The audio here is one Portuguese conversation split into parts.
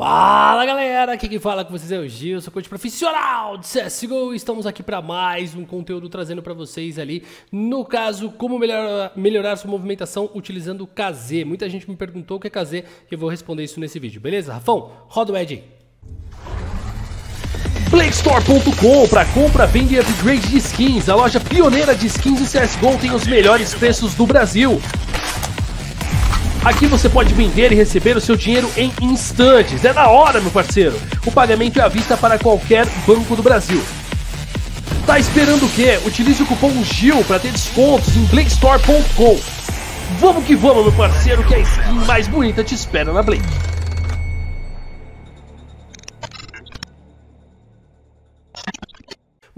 Fala galera, aqui quem fala com vocês é o Gil, sou coach profissional de CSGO estamos aqui para mais um conteúdo trazendo para vocês ali, no caso, como melhorar, melhorar sua movimentação utilizando o KZ. Muita gente me perguntou o que é KZ e eu vou responder isso nesse vídeo, beleza? Rafão, roda o Ed aí. Playstore.com para compra, venda e upgrade de skins. A loja pioneira de skins do CSGO tem os melhores preços do Brasil. Aqui você pode vender e receber o seu dinheiro em instantes. É na hora, meu parceiro. O pagamento é à vista para qualquer banco do Brasil. Tá esperando o quê? Utilize o cupom GIL para ter descontos em BlakeStore.com. Vamos que vamos, meu parceiro, que a skin mais bonita te espera na Blake.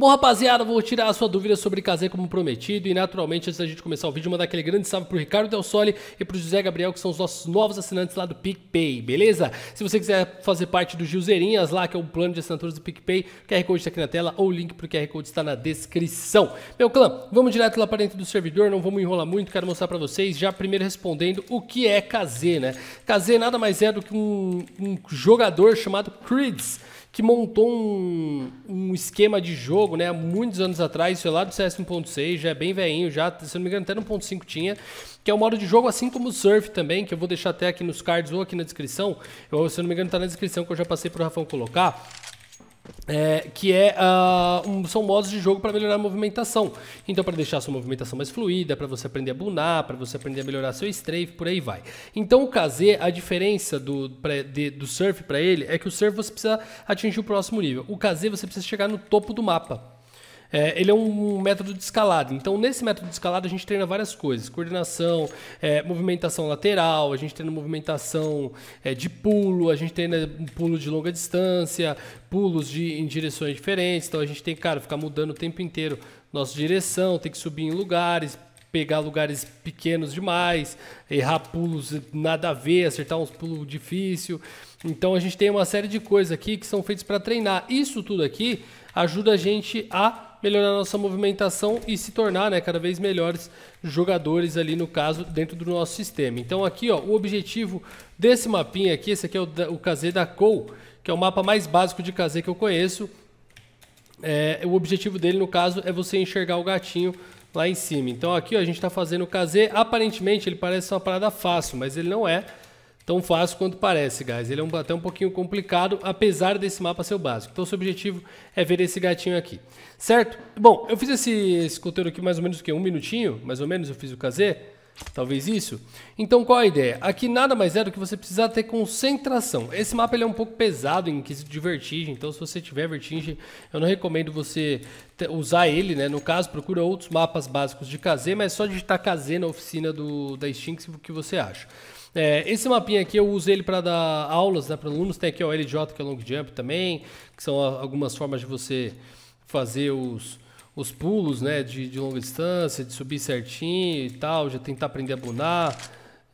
Bom, rapaziada, vou tirar a sua dúvida sobre Kazé como prometido. E naturalmente, antes da gente começar o vídeo, mandar aquele grande salve pro Ricardo Del Sole e pro José Gabriel, que são os nossos novos assinantes lá do PicPay, beleza? Se você quiser fazer parte do Gilzeirinhas lá, que é o plano de assinaturas do PicPay, o QR Code está aqui na tela ou o link pro QR Code está na descrição. Meu clã, vamos direto lá para dentro do servidor, não vamos enrolar muito, quero mostrar para vocês, já primeiro respondendo o que é KZ, né? KZ nada mais é do que um, um jogador chamado Creeds que montou um, um esquema de jogo, né? Há muitos anos atrás, isso é lá do CS 1.6, já é bem velhinho, já, se não me engano, até no 1.5 tinha, que é um modo de jogo assim como o Surf também, que eu vou deixar até aqui nos cards ou aqui na descrição. ou se não me engano, tá na descrição que eu já passei pro Rafão colocar é, que é uh, um, são modos de jogo para melhorar a movimentação. Então, para deixar a sua movimentação mais fluida, para você aprender a bunar, para você aprender a melhorar seu strafe, por aí vai. Então, o KZ, a diferença do, pra, de, do surf para ele é que o surf você precisa atingir o próximo nível. O KZ você precisa chegar no topo do mapa. É, ele é um método de escalada. Então, nesse método de escalada, a gente treina várias coisas: coordenação, é, movimentação lateral, a gente treina movimentação é, de pulo, a gente treina pulo de longa distância, pulos de, em direções diferentes. Então, a gente tem, cara, ficar mudando o tempo inteiro nossa direção, tem que subir em lugares, pegar lugares pequenos demais, errar pulos nada a ver, acertar uns pulos difícil. Então a gente tem uma série de coisas aqui que são feitas para treinar. Isso tudo aqui ajuda a gente a melhorar nossa movimentação e se tornar né, cada vez melhores jogadores ali no caso dentro do nosso sistema. Então aqui ó, o objetivo desse mapinha aqui, esse aqui é o, o KZ da Cole, que é o mapa mais básico de KZ que eu conheço. É, o objetivo dele no caso é você enxergar o gatinho lá em cima. Então aqui ó, a gente está fazendo o KZ, aparentemente ele parece uma parada fácil, mas ele não é tão fácil quanto parece, guys. Ele é um, até um pouquinho complicado, apesar desse mapa ser o básico. Então, o seu objetivo é ver esse gatinho aqui, certo? Bom, eu fiz esse, esse conteúdo aqui mais ou menos que um minutinho, mais ou menos eu fiz o KZ, talvez isso. Então, qual a ideia? Aqui nada mais é do que você precisar ter concentração. Esse mapa ele é um pouco pesado em quesito de vertigem, então se você tiver vertigem, eu não recomendo você usar ele, né? No caso, procura outros mapas básicos de KZ, mas só digitar KZ na oficina do, da Stinks que você acha. É, esse mapinha aqui eu uso ele para dar aulas né, para alunos. Tem aqui o LJ, que é o long jump também, que são algumas formas de você fazer os, os pulos né, de, de longa distância, de subir certinho e tal, já tentar aprender a bunar.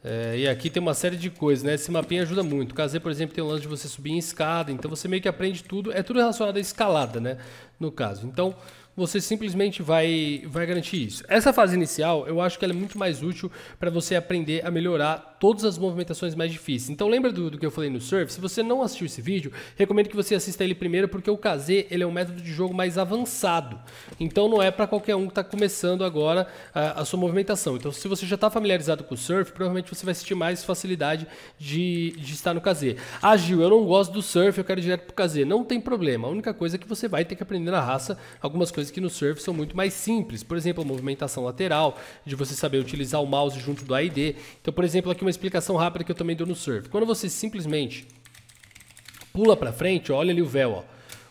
É, e aqui tem uma série de coisas, né? Esse mapinha ajuda muito. O por exemplo, tem um lance de você subir em escada, então você meio que aprende tudo. É tudo relacionado à escalada, né? No caso. Então, você simplesmente vai, vai garantir isso. Essa fase inicial, eu acho que ela é muito mais útil para você aprender a melhorar todas as movimentações mais difíceis. Então lembra do, do, que eu falei no surf? Se você não assistiu esse vídeo, recomendo que você assista ele primeiro, porque o KZ ele é um método de jogo mais avançado. Então não é para qualquer um que está começando agora a, a, sua movimentação. Então se você já está familiarizado com o surf, provavelmente você vai sentir mais facilidade de, de estar no KZ. Ah, Gil, eu não gosto do surf, eu quero ir direto pro KZ. Não tem problema. A única coisa é que você vai ter que aprender na raça algumas coisas coisas que no surf são muito mais simples. Por exemplo, a movimentação lateral, de você saber utilizar o mouse junto do AID. Então, por exemplo, aqui uma explicação rápida que eu também dou no surf. Quando você simplesmente pula para frente, ó, olha ali o véu, ó.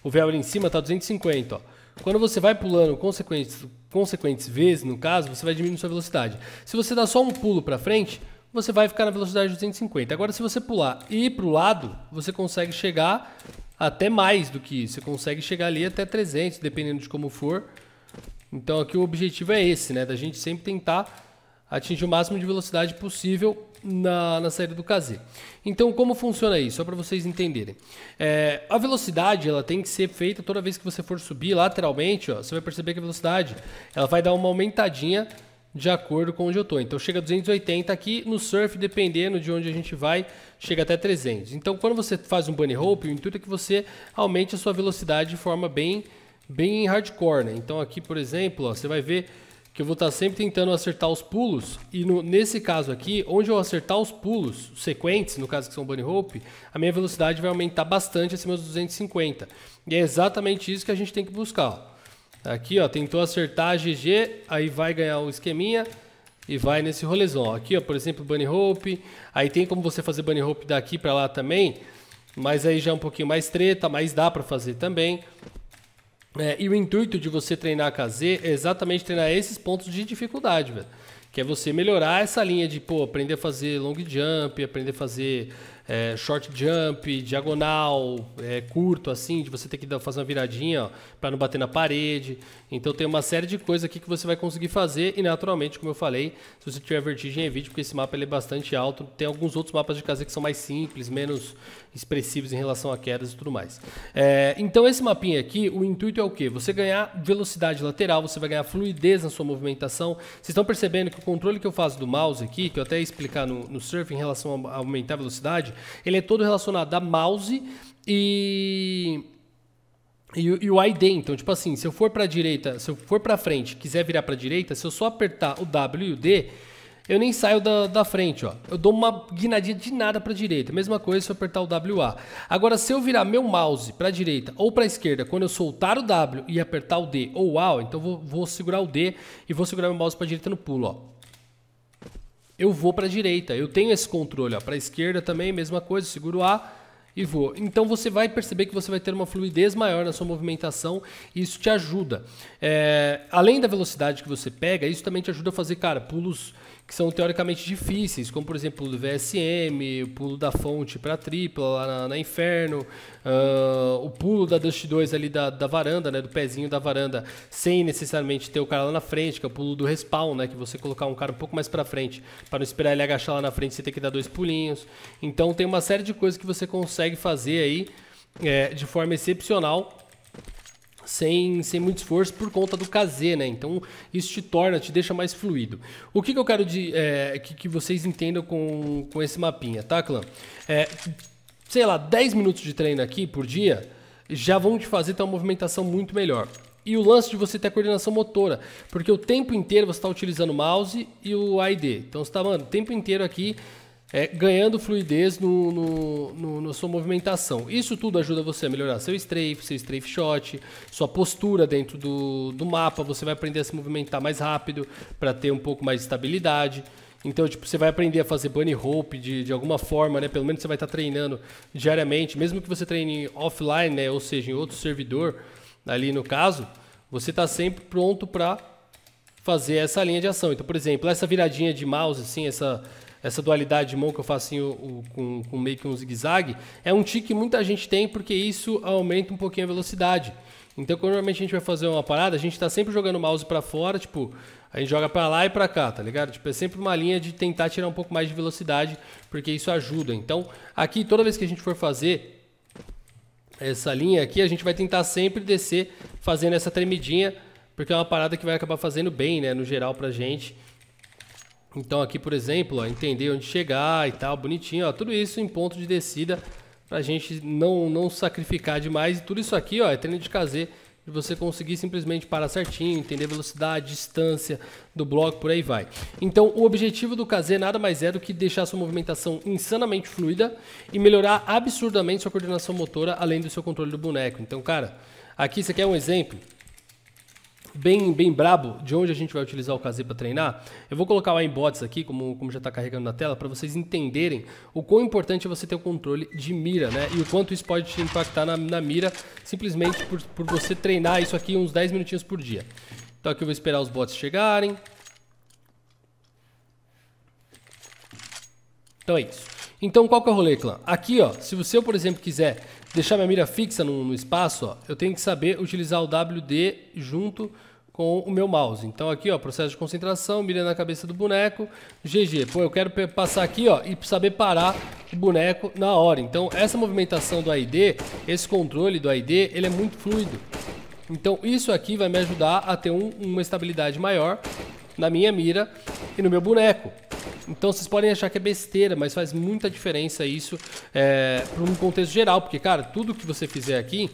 O véu ali em cima está 250, ó. Quando você vai pulando consequentes, consequentes vezes, no caso, você vai diminuindo sua velocidade. Se você dá só um pulo para frente, você vai ficar na velocidade de 250. Agora, se você pular e ir para o lado, você consegue chegar até mais do que isso. Você consegue chegar ali até 300, dependendo de como for. Então aqui o objetivo é esse, né? Da gente sempre tentar atingir o máximo de velocidade possível na, na saída do KZ. Então como funciona isso? Só para vocês entenderem. É, a velocidade ela tem que ser feita toda vez que você for subir lateralmente. Ó, você vai perceber que a velocidade ela vai dar uma aumentadinha de acordo com onde eu estou. Então chega a 280 aqui, no surf, dependendo de onde a gente vai, chega até 300. Então quando você faz um bunny hope, o intuito é que você aumente a sua velocidade de forma bem, bem hardcore. Né? Então aqui, por exemplo, ó, você vai ver que eu vou estar tá sempre tentando acertar os pulos e no, nesse caso aqui, onde eu acertar os pulos sequentes, no caso que são bunny hope, a minha velocidade vai aumentar bastante acima dos 250. E é exatamente isso que a gente tem que buscar. Ó. Tá aqui, ó, tentou acertar a GG, aí vai ganhar o esqueminha e vai nesse rolezão. Aqui, ó, por exemplo, bunny hope. Aí tem como você fazer bunny hope daqui para lá também, mas aí já é um pouquinho mais treta, mas dá para fazer também. É, e o intuito de você treinar a KZ é exatamente treinar esses pontos de dificuldade, velho. Que é você melhorar essa linha de, pô, aprender a fazer long jump, aprender a fazer é, short jump, diagonal, é, curto, assim, de você ter que fazer uma viradinha para não bater na parede. Então tem uma série de coisas aqui que você vai conseguir fazer e naturalmente, como eu falei, se você tiver vertigem evite, porque esse mapa ele é bastante alto. Tem alguns outros mapas de casa que são mais simples, menos expressivos em relação a quedas e tudo mais. É, então esse mapinha aqui, o intuito é o quê? Você ganhar velocidade lateral, você vai ganhar fluidez na sua movimentação. Vocês estão percebendo que o controle que eu faço do mouse aqui, que eu até ia explicar no, no surf em relação a aumentar a velocidade, ele é todo relacionado a mouse e e, e, o ID, então, tipo assim, se eu for para direita, se eu for para frente, quiser virar para direita, se eu só apertar o W e o D, eu nem saio da, da frente, ó. Eu dou uma guinadinha de nada para a direita. Mesma coisa se eu apertar o WA. Agora, se eu virar meu mouse para a direita ou para a esquerda, quando eu soltar o W e apertar o D ou o A, então vou, vou segurar o D e vou segurar meu mouse para a direita no pulo, ó. Eu vou para a direita. Eu tenho esse controle, ó. Para a esquerda também, mesma coisa. Seguro A e vou. Então você vai perceber que você vai ter uma fluidez maior na sua movimentação e isso te ajuda. É, além da velocidade que você pega, isso também te ajuda a fazer, cara, pulos que são teoricamente difíceis, como por exemplo o VSM, o pulo da fonte para a tripla lá na, na Inferno, uh, o pulo da Dust 2 ali da, da varanda, né, do pezinho da varanda, sem necessariamente ter o cara lá na frente, que é o pulo do respawn, né, que você colocar um cara um pouco mais para frente, para não esperar ele agachar lá na frente, você tem que dar dois pulinhos. Então tem uma série de coisas que você consegue fazer aí é, de forma excepcional sem, sem muito esforço por conta do KZ, né? Então isso te torna, te deixa mais fluido. O que, que eu quero de, é, que, que vocês entendam com, com esse mapinha, tá, clã? É, sei lá, 10 minutos de treino aqui por dia já vão te fazer ter uma movimentação muito melhor. E o lance de você ter a coordenação motora, porque o tempo inteiro você está utilizando o mouse e o ID. Então você está, mano, o tempo inteiro aqui é, ganhando fluidez no, no, no, na sua movimentação. Isso tudo ajuda você a melhorar seu strafe, seu strafe shot, sua postura dentro do, do mapa. Você vai aprender a se movimentar mais rápido para ter um pouco mais de estabilidade. Então, tipo, você vai aprender a fazer bunny rope de, de alguma forma, né? Pelo menos você vai estar tá treinando diariamente, mesmo que você treine offline, né? Ou seja, em outro servidor, ali no caso, você está sempre pronto para fazer essa linha de ação. Então, por exemplo, essa viradinha de mouse, assim, essa essa dualidade de mão que eu faço assim, o, o, com, com, meio que um zigue-zague, é um tique que muita gente tem porque isso aumenta um pouquinho a velocidade. Então, quando normalmente a gente vai fazer uma parada, a gente está sempre jogando o mouse para fora, tipo, a gente joga para lá e para cá, tá ligado? Tipo, é sempre uma linha de tentar tirar um pouco mais de velocidade, porque isso ajuda. Então, aqui, toda vez que a gente for fazer essa linha aqui, a gente vai tentar sempre descer fazendo essa tremidinha, porque é uma parada que vai acabar fazendo bem, né, no geral pra gente. Então aqui, por exemplo, ó, entender onde chegar e tal, bonitinho, ó, tudo isso em ponto de descida para a gente não, não sacrificar demais. E tudo isso aqui ó, é treino de KZ, de você conseguir simplesmente parar certinho, entender velocidade, distância do bloco, por aí vai. Então, o objetivo do KZ nada mais é do que deixar sua movimentação insanamente fluida e melhorar absurdamente sua coordenação motora, além do seu controle do boneco. Então, cara, aqui você quer um exemplo? bem, bem brabo de onde a gente vai utilizar o KZ para treinar, eu vou colocar o inbox aqui, como, como já está carregando na tela, para vocês entenderem o quão importante é você ter o controle de mira, né? E o quanto isso pode te impactar na, na mira, simplesmente por, por você treinar isso aqui uns 10 minutinhos por dia. Então aqui eu vou esperar os bots chegarem. Então é isso. Então qual que é o rolê, clã? Aqui, ó, se você, por exemplo, quiser deixar minha mira fixa no, no espaço, ó, eu tenho que saber utilizar o WD junto com o meu mouse. Então aqui, ó, processo de concentração, mira na cabeça do boneco, GG. Pô, eu quero passar aqui, ó, e saber parar o boneco na hora. Então essa movimentação do ID, esse controle do ID, ele é muito fluido. Então isso aqui vai me ajudar a ter um, uma estabilidade maior na minha mira e no meu boneco. Então vocês podem achar que é besteira, mas faz muita diferença isso é, para um contexto geral, porque, cara, tudo que você fizer aqui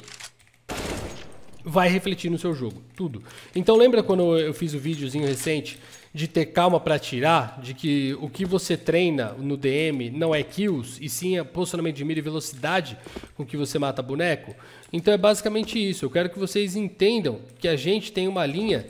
vai refletir no seu jogo, tudo. Então lembra quando eu fiz o vídeozinho videozinho recente de ter calma para tirar, de que o que você treina no DM não é kills, e sim é posicionamento de mira e velocidade com que você mata boneco? Então é basicamente isso. Eu quero que vocês entendam que a gente tem uma linha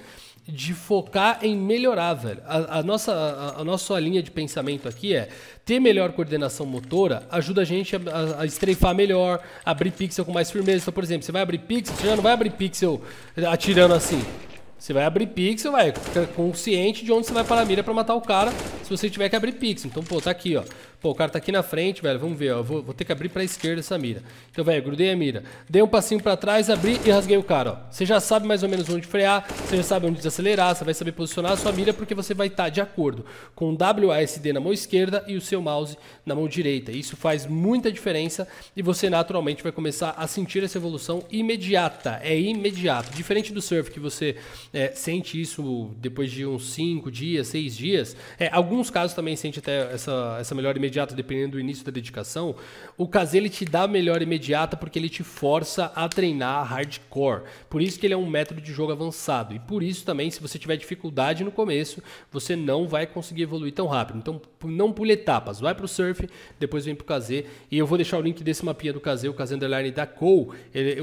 de focar em melhorar, velho. A, a nossa, a, a, nossa linha de pensamento aqui é ter melhor coordenação motora ajuda a gente a, a, a estreifar melhor, abrir pixel com mais firmeza. Então, por exemplo, você vai abrir pixel, você já não vai abrir pixel atirando assim. Você vai abrir pixel, vai ficar consciente de onde você vai para a mira para matar o cara se você tiver que abrir pixel. Então, pô, tá aqui, ó. Pô, o cara tá aqui na frente, velho. Vamos ver, ó. Vou, vou ter que abrir pra esquerda essa mira. Então, velho, grudei a mira. Dei um passinho pra trás, abri e rasguei o cara, ó. Você já sabe mais ou menos onde frear, você já sabe onde desacelerar, você vai saber posicionar a sua mira porque você vai estar tá de acordo com o WASD na mão esquerda e o seu mouse na mão direita. Isso faz muita diferença e você naturalmente vai começar a sentir essa evolução imediata. É imediato. Diferente do surf que você é, sente isso depois de uns 5 dias, 6 dias, é, alguns casos também sente até essa, essa melhora imediata imediata, dependendo do início da dedicação, o Kazé ele te dá a melhora imediata porque ele te força a treinar hardcore. Por isso que ele é um método de jogo avançado. E por isso também, se você tiver dificuldade no começo, você não vai conseguir evoluir tão rápido. Então, não pule etapas. Vai para o surf, depois vem para o Kazé. E eu vou deixar o link desse mapinha do Kazé, o Kazé Underline da Cole.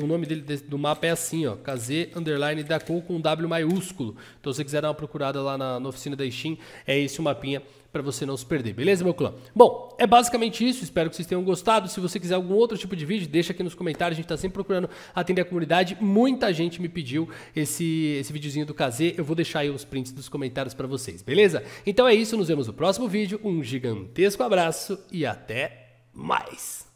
o nome dele do mapa é assim, ó. Kazé Underline da Cole com W maiúsculo. Então, se você quiser dar uma procurada lá na, na oficina da Steam, é esse o mapinha para você não se perder, beleza, meu clã? Bom, é basicamente isso, espero que vocês tenham gostado. Se você quiser algum outro tipo de vídeo, deixa aqui nos comentários, a gente está sempre procurando atender a comunidade. Muita gente me pediu esse, esse videozinho do KZ, eu vou deixar aí os prints dos comentários para vocês, beleza? Então é isso, nos vemos no próximo vídeo, um gigantesco abraço e até mais!